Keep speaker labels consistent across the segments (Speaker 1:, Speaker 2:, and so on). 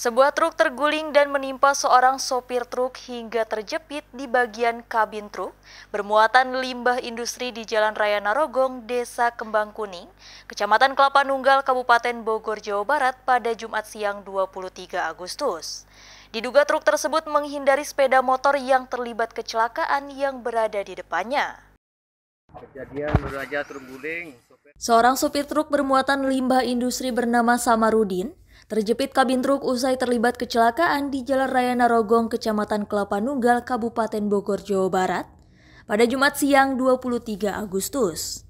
Speaker 1: Sebuah truk terguling dan menimpa seorang sopir truk hingga terjepit di bagian kabin truk bermuatan limbah industri di Jalan Raya Narogong, Desa Kembang Kuning, Kecamatan Kelapa Nunggal, Kabupaten Bogor, Jawa Barat pada Jumat siang 23 Agustus. Diduga truk tersebut menghindari sepeda motor yang terlibat kecelakaan yang berada di depannya. Kejadian Raja Terguling. Seorang sopir truk bermuatan limbah industri bernama Samarudin terjepit kabin truk usai terlibat kecelakaan di Jalan Raya Narogong, Kecamatan Kelapa Nunggal, Kabupaten Bogor, Jawa Barat pada Jumat siang 23 Agustus.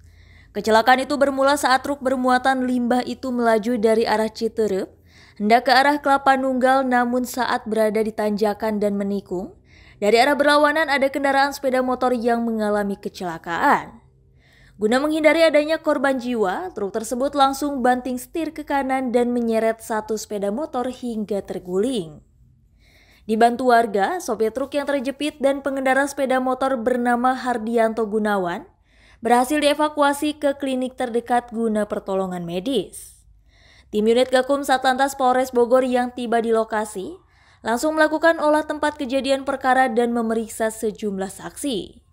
Speaker 1: Kecelakaan itu bermula saat truk bermuatan limbah itu melaju dari arah Citerep, hendak ke arah Kelapa Nunggal namun saat berada di tanjakan dan menikung, dari arah berlawanan ada kendaraan sepeda motor yang mengalami kecelakaan. Guna menghindari adanya korban jiwa, truk tersebut langsung banting setir ke kanan dan menyeret satu sepeda motor hingga terguling. Dibantu warga, sopir truk yang terjepit dan pengendara sepeda motor bernama Hardianto Gunawan berhasil dievakuasi ke klinik terdekat guna pertolongan medis. Tim unit Gakum Satlantas Polres Bogor yang tiba di lokasi langsung melakukan olah tempat kejadian perkara dan memeriksa sejumlah saksi.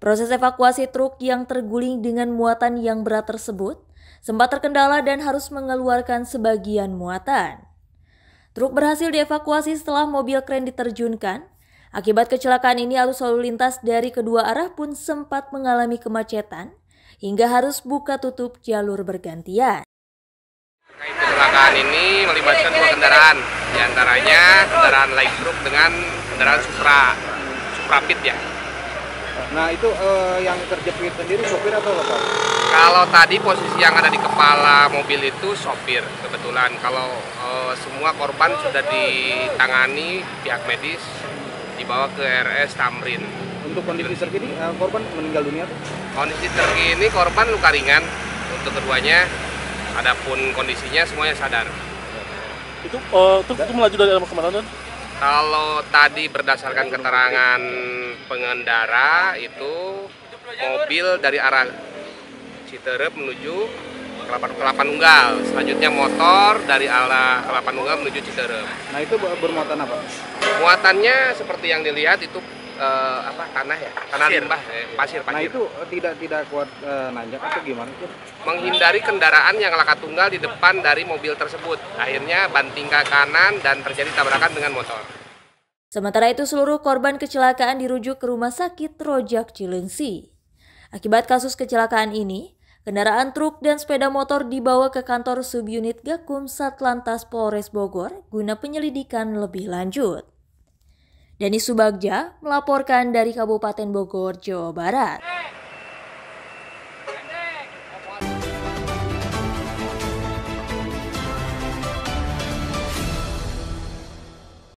Speaker 1: Proses evakuasi truk yang terguling dengan muatan yang berat tersebut sempat terkendala dan harus mengeluarkan sebagian muatan. Truk berhasil dievakuasi setelah mobil kren diterjunkan. Akibat kecelakaan ini arus lalu lintas dari kedua arah pun sempat mengalami kemacetan hingga harus buka tutup jalur bergantian. Kecelakaan
Speaker 2: ini melibatkan dua kendaraan, diantaranya kendaraan light truck dengan kendaraan Supra, Supra Pit ya. Nah itu uh, yang terjepit sendiri sopir atau apa? Kalau tadi posisi yang ada di kepala mobil itu sopir kebetulan. Kalau uh, semua korban sudah ditangani pihak medis dibawa ke RS Tamrin. Untuk kondisi terkini uh, korban meninggal dunia? Tuh? Kondisi terkini korban luka ringan untuk keduanya. Adapun kondisinya semuanya sadar. Itu uh, itu, itu melaju dari arah kemana? Kalau tadi berdasarkan keterangan pengendara itu mobil dari arah Citerep menuju Kelapa, Kelapa Nunggal, selanjutnya motor dari arah Kelapa Nunggal menuju Citerep. Nah itu bermuatan apa? Muatannya seperti yang dilihat itu uh, apa tanah ya tanah pasir. limbah ya, eh, pasir pasir nah itu tidak tidak kuat
Speaker 1: uh, nanjak atau gimana sih
Speaker 2: menghindari kendaraan yang laka tunggal di depan dari mobil tersebut akhirnya banting ke kanan dan terjadi tabrakan dengan motor
Speaker 1: sementara itu seluruh korban kecelakaan dirujuk ke rumah sakit Rojak Cilengsi akibat kasus kecelakaan ini Kendaraan truk dan sepeda motor dibawa ke kantor subunit Gakum Satlantas Polres Bogor guna penyelidikan lebih lanjut. Dani Subagja melaporkan dari Kabupaten Bogor, Jawa Barat.